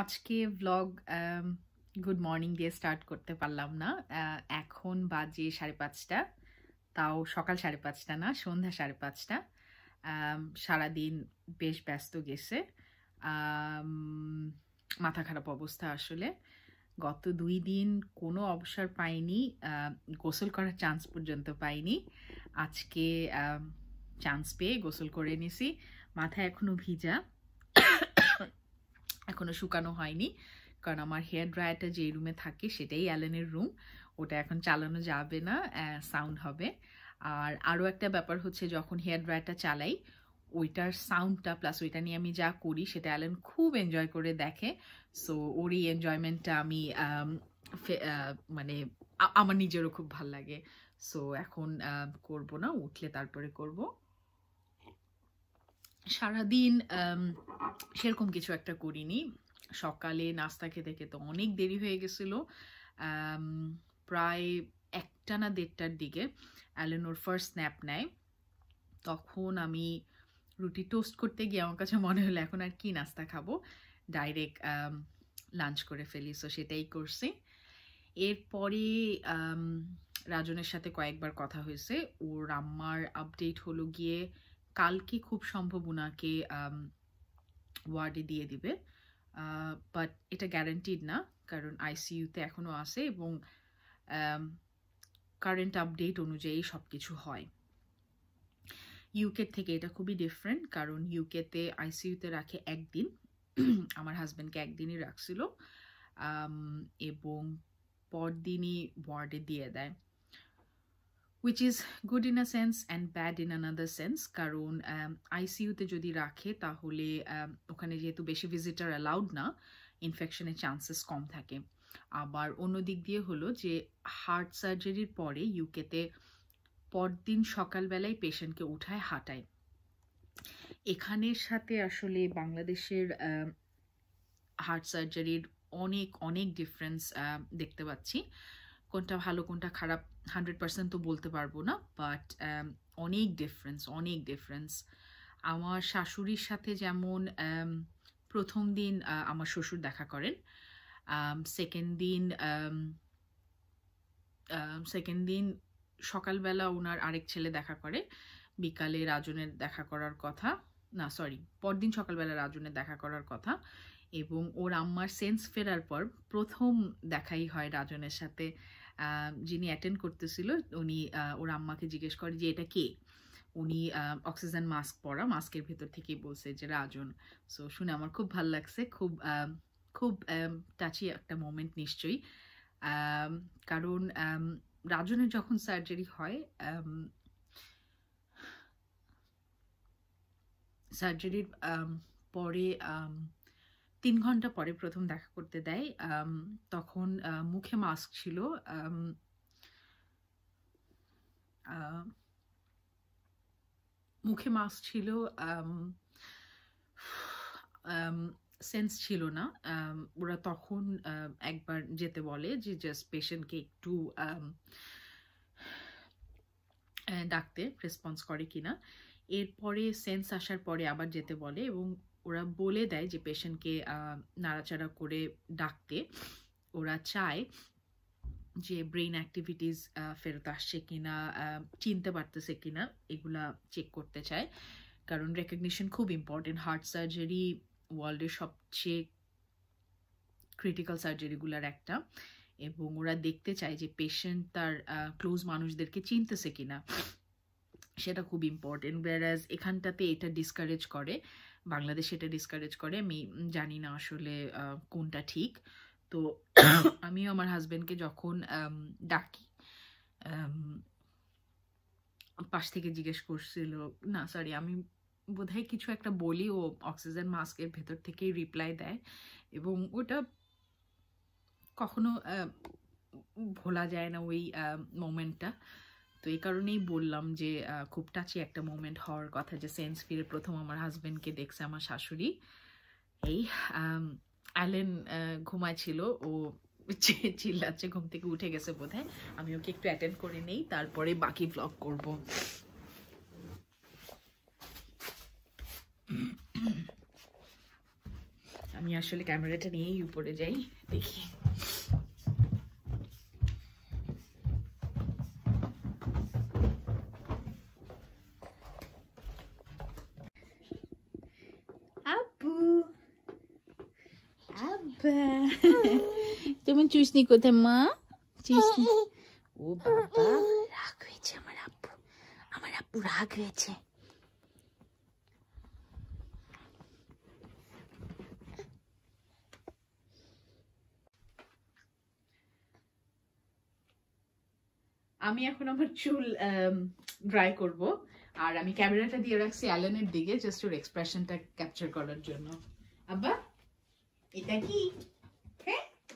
আজকে blog good morning দিয়ে start করতে পারলাম না এখন বাজে সাড়ে পাঁচটা তাও সকাল সাড়ে পাঁচটা না সন্ধ্যা সাড়ে পাঁচটা সারাদিন বেশ ব্যস্ত গেছে মাথা খারাপ অবস্থা আসলে গত দুই দিন কোনো অবসর পাইনি গোসল করার চান্স পর্যন্ত পাইনি আজকে চান্স পেয়ে গোসল করে নিছি মাথা এখনও ভিজা এখনও শুকানো হয়নি কারণ আমার হেয়ার ড্রায়ারটা যে রুমে থাকে সেটাই অ্যালেনের রুম ওটা এখন চালানো যাবে না সাউন্ড হবে আর আরও একটা ব্যাপার হচ্ছে যখন হেয়ার ড্রায়ারটা চালাই ওইটার সাউন্ডটা প্লাস ওইটা নিয়ে আমি যা করি সেটা অ্যালেন খুব এনজয় করে দেখে সো ওর এই এনজয়মেন্টটা আমি মানে আমার নিজেরও খুব ভাল লাগে সো এখন করব না উঠলে তারপরে করবো সারাদিন সেরকম কিছু একটা করিনি সকালে নাস্তা খেতে খেতে অনেক দেরি হয়ে গেছিলো প্রায় একটা না দেড়টার দিকে অ্যালেনোর ফার্স্ট স্ন্যাপ নেয় তখন আমি রুটি টোস্ট করতে গিয়ে আমার কাছে মনে হলো এখন আর কি নাস্তা খাবো ডাইরেক্ট লাঞ্চ করে ফেলি সো সেটাই করছি এরপরে রাজনের সাথে কয়েকবার কথা হয়েছে ওর আম্মার আপডেট হলো গিয়ে কালকে খুব সম্ভব ওনাকে ওয়ার্ডে দিয়ে দিবে বাট এটা গ্যারেন্টিড না কারণ আইসিইউতে এখনও আছে এবং কারেন্ট আপডেট অনুযায়ী সব কিছু হয় ইউকে থেকে এটা খুবই ডিফারেন্ট কারণ ইউকেতে আইসিইউতে রাখে একদিন আমার হাজব্যান্ডকে একদিনই রাখছিল এবং পরদিনই ওয়ার্ডে দিয়ে দেয় which is good in a sense and bad in another sense কারণ আইসিইউতে um, যদি রাখে তাহলে um, ওখানে যেহেতু বেশি ভিজিটার অ্যালাউড না ইনফেকশনের চান্সেস কম থাকে আবার অন্য দিক দিয়ে হলো যে হার্ট সার্জারির পরে ইউকেতে পরদিন সকালবেলায় পেশেন্টকে উঠায় হাঁটায় এখানের সাথে আসলে বাংলাদেশের হার্ট um, সার্জারির অনেক অনেক ডিফারেন্স দেখতে পাচ্ছি কোনটা ভালো কোনটা খারাপ হান্ড্রেড পার্সেন্ট তো বলতে পারবো না বাট um, অনেক ডিফারেন্স অনেক ডিফারেন্স আমার শাশুড়ির সাথে যেমন um, প্রথম দিন আমার শ্বশুর দেখা করেন সেকেন্ড um, দিন সেকেন্ড দিন সকালবেলা ওনার আরেক ছেলে দেখা করে বিকালে রাজনের দেখা করার কথা না সরি পরদিন সকালবেলা রাজনের দেখা করার কথা এবং ওর আম্মার সেন্স ফেরার পর প্রথম দেখাই হয় রাজনের সাথে যিনি অ্যাটেন্ড করতেছিল উনি ওর আম্মাকে জিজ্ঞেস করে যে এটা কে উনি অক্সিজেন মাস্ক পরা মাস্কের ভেতর থেকেই বলছে যে রাজন সো শুনে আমার খুব ভাল লাগছে খুব খুব টাচি একটা মোমেন্ট নিশ্চয়ই কারণ রাজনের যখন সার্জারি হয় সার্জারির পরে তিন ঘন্টা পরে প্রথম দেখা করতে দেয় তখন মুখে মাস্ক ছিল মুখে মাস্ক ছিল সেন্স ছিল না ওরা তখন একবার যেতে বলে যে জাস্ট পেশেন্টকে একটু ডাকতে রেসপন্স করে কিনা এরপরে সেন্স আসার পরে আবার যেতে বলে এবং ওরা বলে দেয় যে পেশেন্টকে নাড়াচাড়া করে ডাকতে ওরা চায় যে ব্রেন অ্যাক্টিভিটিস ফেরত আসছে কিনা চিনতে পারতেছে কিনা এগুলা চেক করতে চায় কারণ রেকগনিশন খুব ইম্পর্টেন্ট হার্ট সার্জারি ওয়ার্ল্ডের সবচেয়ে ক্রিটিক্যাল সার্জারিগুলার একটা এবং ওরা দেখতে চায় যে পেশেন্ট তার ক্লোজ মানুষদেরকে চিনতেছে কিনা সেটা খুব ইম্পর্টেন্ট ব্যারাজ এখানটাতে এটা ডিসকারেজ করে বাংলাদেশ এটা ডিসকারেজ করে আমি জানি না আসলে কোনটা ঠিক তো আমিও আমার হাজব্যান্ডকে যখন ডাকি পাশ থেকে জিজ্ঞেস করছিল না সরি আমি বোধহয় কিছু একটা বলি ও অক্সিজেন মাস্কের ভেতর থেকেই রিপ্লাই দেয় এবং ওটা কখনো ভোলা যায় না ওই মোমেন্টটা তো এই কারণেই বললাম যে খুব টাচি একটা মোমেন্ট হওয়ার কথা যে সেন্স ফিরে প্রথম আমার হাজব্যান্ডকে দেখছে আমার শাশুড়ি এই অ্যালেন ঘুমাইছিল ও চিল্লাচ্ছে ঘুম থেকে উঠে গেছে বোধ আমি ওকে একটু অ্যাটেন্ড করে নেই তারপরে বাকি ব্লগ করব আমি আসলে ক্যামেরাটা নিয়েই উপরে যাই দেখি চুষনি কোথায় মা চুষনি ও বাবা রাগ হয়েছে আমার আপু আমার আপু রাগ হয়েছে আমি এখন আমার চুল ড্রাই করব আর আমি ক্যামেরাটা দিয়ে রাখছি অ্যালেনের দিকে জাস্ট ওর এক্সপ্রেশনটা ক্যাপচার করার জন্য আব্বা এটা কি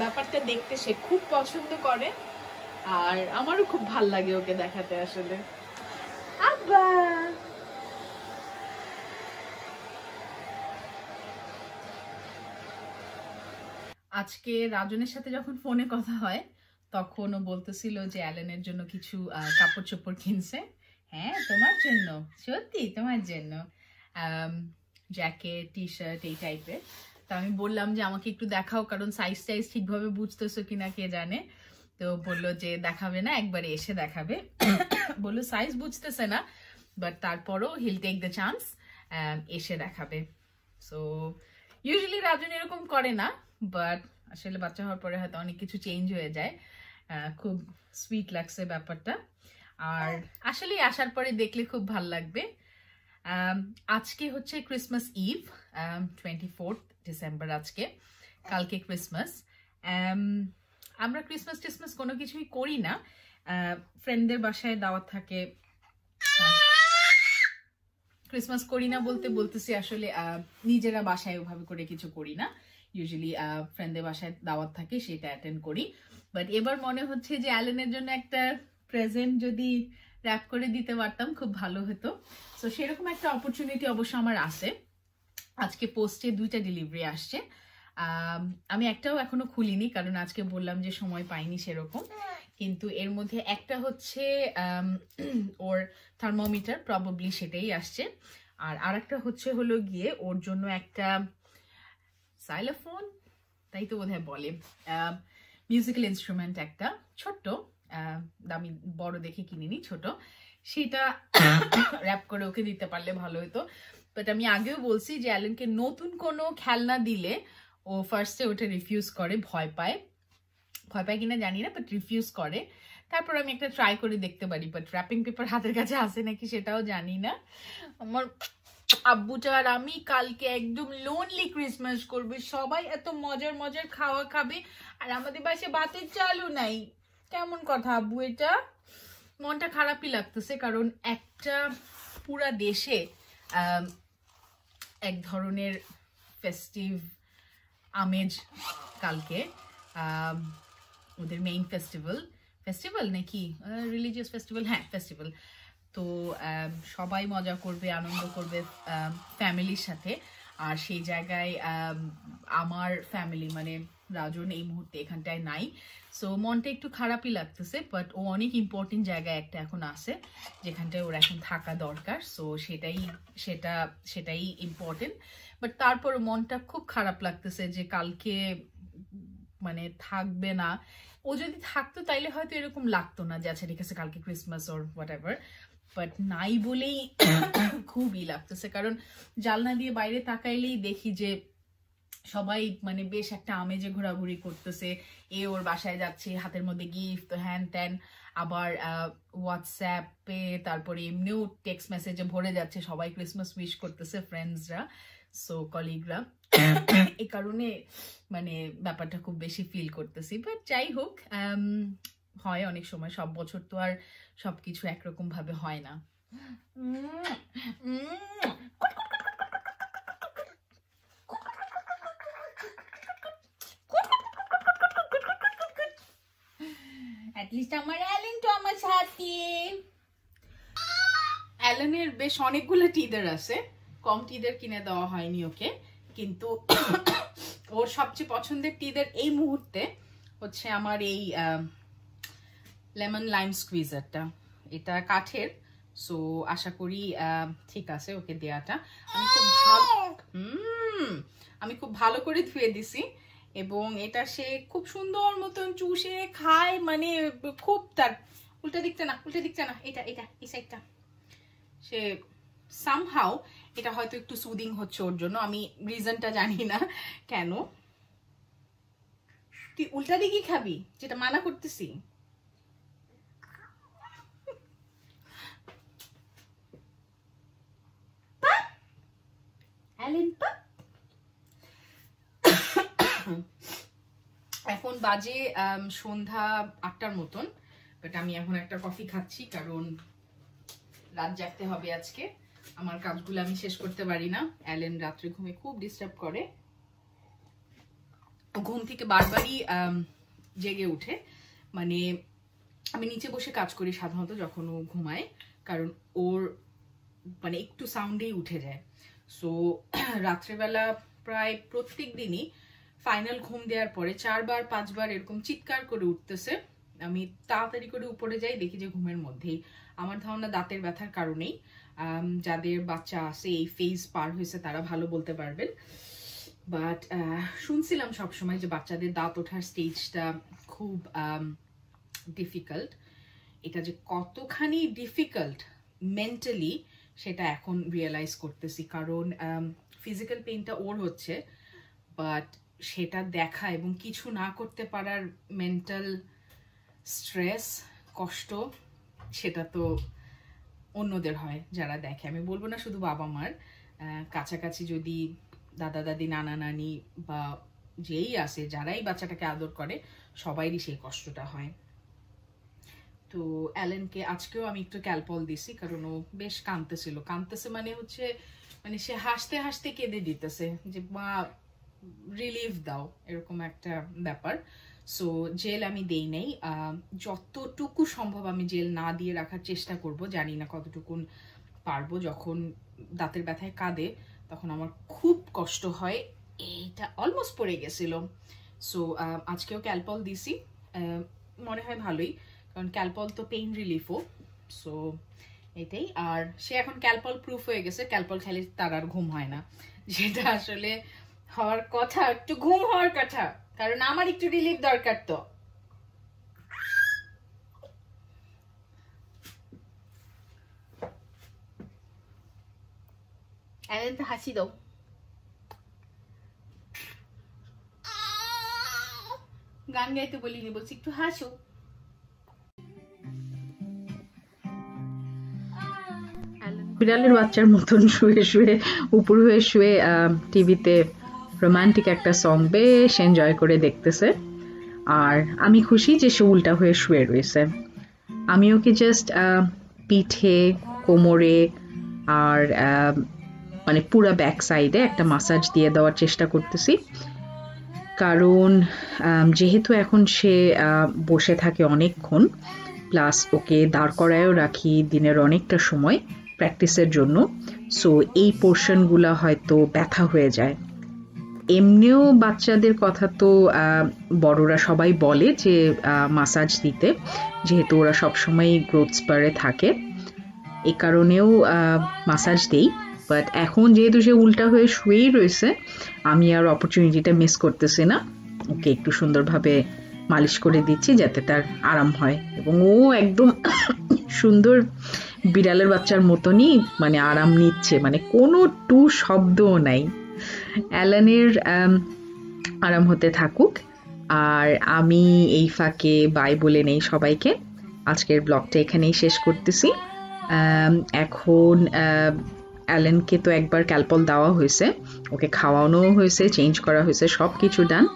ব্যাপারটা দেখতে সে খুব পছন্দ করে আর আমারও খুব ভাল লাগে ওকে দেখাতে আসলে আব্বা আজকে রাজনের সাথে যখন ফোনে কথা হয় তখন ও বলতেছিল যে অ্যালেনের জন্য কিছু কাপড় চোপড় কিনছে হ্যাঁ তোমার জন্য সত্যি তোমার জন্য জ্যাকেট টি শার্ট এই টাইপের তা আমি বললাম যে আমাকে একটু দেখাও কারণ সাইজ টাইজ ঠিকভাবে বুঝতেছো কিনা কে জানে তো বললো যে দেখাবে না একবারে এসে দেখাবে বললো সাইজ বুঝতেছে না বাট তারপরও হিল টেক দ্য চান্স এসে দেখাবে সো ইউজুয়ালি রাজন এরকম করে না বাট আসলে বাচ্চা হওয়ার পরে হয়তো অনেক কিছু চেঞ্জ হয়ে যায় খুব সুইট লাগছে ব্যাপারটা আর আসলে আসার পরে দেখলে খুব ভাল লাগবে Um, আজকে হচ্ছে Christmas Eve twenty fourth December আজকে কালকে ক্রিসমাস um, আমরা ক্রিসমাস টিসমাস কোনো কিছুই করি না ফ্রেন্ডদের uh, বাসায় দাওয়াত থাকে ক্রিসমাস করি না বলতে বলতেছি আসলে uh, নিজেরা বাসায় ওভাবে করে কিছু করি না ইউজুয়ালি ফ্রেন্ডদের uh, বাসায় দাওয়াত থাকে সেটা অ্যাটেন্ড করি বাট এবার মনে হচ্ছে যে অ্যালেনের জন্য একটা প্রেজেন্ট যদি র্যাপ করে দিতে পারতাম খুব ভালো হতো সো সেরকম একটা অপরচুনিটি অবশ্য আমার আছে আজকে পোস্টে দুইটা ডেলিভারি আসছে আমি একটাও এখনো খুলিনি কারণ আজকে বললাম যে সময় পাইনি সেরকম কিন্তু এর মধ্যে একটা হচ্ছে ওর থার্মোমিটার প্রবাবলি সেটাই আসছে আর আরেকটা হচ্ছে হলো গিয়ে ওর জন্য একটা সাইলোফোন তাই তো হয় বলে মিউজিক্যাল ইনস্ট্রুমেন্ট একটা ছোট্ট দামি বড় দেখে কিনিনি ছোট সেটা র্যাপ করে ওকে দিতে পারলে ভালো হতো বাট আমি আগেও বলছি যে অ্যালেনকে নতুন কোনো খেলনা দিলে ও ফার্স্টে ওটা রিফিউজ করে ভয় পায় ভয় পায় কিনা জানি না বাট রিফিউজ করে তারপর আমি একটা ট্রাই করে দেখতে পারি বাট র্যাপিং পেপার হাতের কাছে আসে নাকি সেটাও জানি না আমার আব্বুটা আর আমি কালকে একদম লোনলি ক্রিসমাস করবে সবাই এত মজার মজার খাওয়া খাবে আর আমাদের বাসে ভাতের চালও নাই কেমন কথা আব্বু এটা মনটা খারাপই লাগতেছে কারণ একটা পুরা দেশে এক ধরনের ফেস্টিভ আমেজ কালকে ওদের মেইন ফেস্টিভ্যাল ফেস্টিভ্যাল নাকি রিলিজিয়াস ফেস্টিভ্যাল হ্যাঁ ফেস্টিভ্যাল তো সবাই মজা করবে আনন্দ করবে ফ্যামিলির সাথে আর সেই জায়গায় আমার ফ্যামিলি মানে রাজন এই মুহূর্তে এখানটায় নাই সো মনটা একটু খারাপই লাগতেছে বাট ও অনেক ইম্পর্টেন্ট জায়গায় একটা এখন আছে যেখানটায় ওর এখন থাকা দরকার সো সেটাই সেটা সেটাই ইম্পর্টেন্ট বাট তারপর মনটা খুব খারাপ লাগতেছে যে কালকে মানে থাকবে না ও যদি থাকতো তাইলে হয়তো এরকম লাগতো না যে আচ্ছা ঠিক আছে কালকে ক্রিসমাস ওর হোয়াট এভার বাট নাই বলেই খুবই লাগতেছে কারণ জালনা দিয়ে বাইরে তাকাইলেই দেখি যে সবাই মানে বেশ একটা আমেজে ঘোরাঘুরি করতেছে এ ওর বাসায় যাচ্ছে হাতের মধ্যে গিফট হ্যান ত্যান আবার হোয়াটসঅ্যাপে তারপরে এমনিও টেক্সট মেসেজে ভরে যাচ্ছে সবাই ক্রিসমাস উইশ করতেছে ফ্রেন্ডসরা সো কলিগরা এ কারণে মানে ব্যাপারটা খুব বেশি ফিল করতেছি বাট যাই হোক হয় অনেক সময় সব বছর তো আর সব কিছু একরকমভাবে হয় না অ্যাটলিস্ট অ্যালেনের বেশ অনেকগুলো টিদার আছে কম টিদার কিনে দেওয়া হয়নি ওকে কিন্তু ওর সবচেয়ে পছন্দের টিদার এই মুহূর্তে হচ্ছে আমার এই লেমন লাইম স্কুইজারটা এটা কাঠের সো আশা করি ঠিক আছে ওকে দেয়াটা আমি খুব ভালো হম আমি খুব ভালো করে ধুয়ে দিছি এবং এটা সে খুব সুন্দর মতন চুষে খায় মানে খুব তার উল্টা দিকটা না উল্টা দিকটা না এটা এটা এই সাইডটা সে সামহাও এটা হয়তো একটু সুদিং হচ্ছে ওর জন্য আমি রিজনটা জানি না কেন তুই উল্টা দিকেই খাবি যেটা মানা করতেছি Allen Pop. এখন বাজে সন্ধ্যা আটটার মতন বাট আমি এখন একটা কফি খাচ্ছি কারণ রাত জাগতে হবে আজকে আমার কাজগুলো আমি শেষ করতে পারি না অ্যালেন রাত্রে ঘুমে খুব ডিস্টার্ব করে ঘুম থেকে বারবারই জেগে উঠে মানে আমি নিচে বসে কাজ করি সাধারণত যখন ও ঘুমায় কারণ ওর মানে একটু সাউন্ডেই উঠে যায় সো রাত্রেবেলা প্রায় প্রত্যেক দিনই ফাইনাল ঘুম দেওয়ার পরে চারবার পাঁচবার এরকম চিৎকার করে উঠতেছে আমি তাড়াতাড়ি করে উপরে যাই দেখি যে ঘুমের মধ্যেই আমার ধারণা দাঁতের ব্যথার কারণেই যাদের বাচ্চা আছে এই ফেজ পার হয়েছে তারা ভালো বলতে পারবেন বাট শুনছিলাম সবসময় যে বাচ্চাদের দাঁত ওঠার স্টেজটা খুব ডিফিকাল্ট এটা যে কতখানি ডিফিকাল্ট মেন্টালি সেটা এখন রিয়েলাইজ করতেছি কারণ ফিজিক্যাল পেইনটা ওর হচ্ছে বাট সেটা দেখা এবং কিছু না করতে পারার মেন্টাল স্ট্রেস কষ্ট সেটা তো অন্যদের হয় যারা দেখে আমি বলবো না শুধু বাবা মার কাছাকাছি যদি দাদা দাদি নানা নানি বা যেই আসে যারাই বাচ্চাটাকে আদর করে সবাইরই সেই কষ্টটা হয় তো অ্যালেনকে আজকেও আমি একটু ক্যালপল দিছি কারণ ও বেশ কাঁদতেছিল কাঁদতেছে মানে হচ্ছে মানে সে হাসতে হাসতে কেঁদে দিতেছে যে মা রিলিফ দাও এরকম একটা ব্যাপার সো জেল আমি দেই নেই যতটুকু সম্ভব আমি জেল না দিয়ে রাখার চেষ্টা করব জানি না কতটুকুন পারবো যখন দাঁতের ব্যথায় কাঁদে তখন আমার খুব কষ্ট হয় এইটা অলমোস্ট পড়ে গেছিল সো আজকেও ক্যালপল দিছি মনে হয় ভালোই কারণ ক্যালপল তো পেইন রিলিফও সো এটাই আর সে এখন ক্যালপল প্রুফ হয়ে গেছে ক্যালপল খেলে তার আর ঘুম হয় না যেটা আসলে হওয়ার কথা একটু ঘুম হওয়ার কথা কারণ আমার একটু রিলিফ দরকার তো হাসি দাও গান গাইতে বলিনি বলছি একটু হাসো বিড়ালের বাচ্চার মতন শুয়ে শুয়ে উপর হয়ে শুয়ে টিভিতে রোমান্টিক একটা সং বেশ এনজয় করে দেখতেছে আর আমি খুশি যে সে উল্টা হয়ে শুয়ে রয়েছে আমি ওকে জাস্ট পিঠে কোমরে আর মানে পুরো ব্যাক সাইডে একটা মাসাজ দিয়ে দেওয়ার চেষ্টা করতেছি কারণ যেহেতু এখন সে বসে থাকে অনেকক্ষণ প্লাস ওকে দাঁড় করায়ও রাখি দিনের অনেকটা সময় প্র্যাকটিসের জন্য সো এই পোর্শনগুলো হয়তো ব্যথা হয়ে যায় এমনিও বাচ্চাদের কথা তো বড়রা সবাই বলে যে মাসাজ দিতে যেহেতু ওরা সবসময় গ্রোথ স্পারে থাকে এ কারণেও মাসাজ দেই বাট এখন যেহেতু সে উল্টা হয়ে শুয়েই রয়েছে আমি আর অপরচুনিটিটা মিস করতেছি না ওকে একটু সুন্দরভাবে মালিশ করে দিচ্ছি যাতে তার আরাম হয় এবং ও একদম সুন্দর বিড়ালের বাচ্চার মতনই মানে আরাম নিচ্ছে মানে কোনো টু শব্দও নাই অ্যালানের আরাম হতে থাকুক আর আমি এই ফাঁকে বাই বলে নেই সবাইকে আজকের ব্লগটা এখানেই শেষ করতেছি এখন অ্যালেনকে তো একবার ক্যালপল দেওয়া হয়েছে ওকে খাওয়ানোও হয়েছে চেঞ্জ করা হয়েছে সব কিছু ডান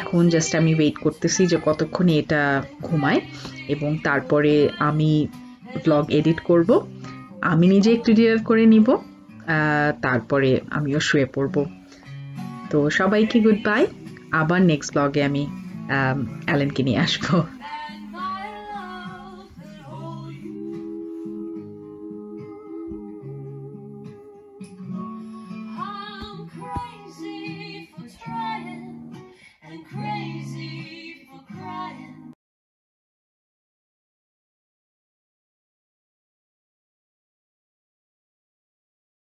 এখন জাস্ট আমি ওয়েট করতেছি যে কতক্ষণে এটা ঘুমায় এবং তারপরে আমি ব্লগ এডিট করব আমি নিজে একটু ডিয়ার করে নিব তারপরে আমিও শুয়ে পড়ব তো সবাইকে গুড বাই আবার নেক্সট ব্লগে আমি অ্যালেনকে নিয়ে আসবো